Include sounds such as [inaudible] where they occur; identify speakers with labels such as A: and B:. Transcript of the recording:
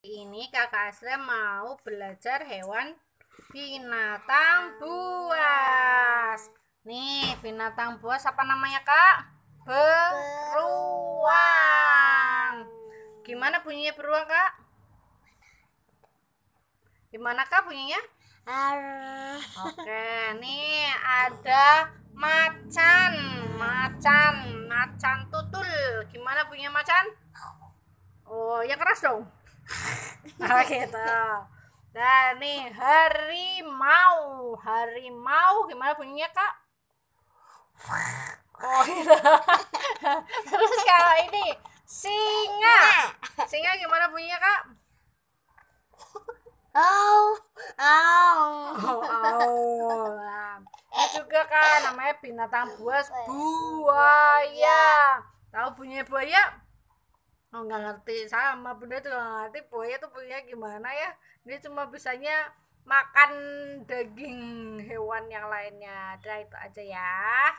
A: ini kakak Asri mau belajar hewan binatang buas nih binatang buas apa namanya kak beruang gimana bunyinya beruang kak gimana kak bunyinya oke nih ada macan macan macan tutul gimana bunyinya macan oh yang keras dong nah gitu dan nih harimau harimau gimana bunyinya kak oh gitu [laughs] terus kalau ini singa singa gimana bunyinya kak Au, au. Au, au. Nah, juga kan namanya binatang buas buaya. Tahu bunyi buaya? oh nggak ngerti sama bunda tuh nggak ngerti buaya tuh punya gimana ya dia cuma bisanya makan daging hewan yang lainnya udah itu aja ya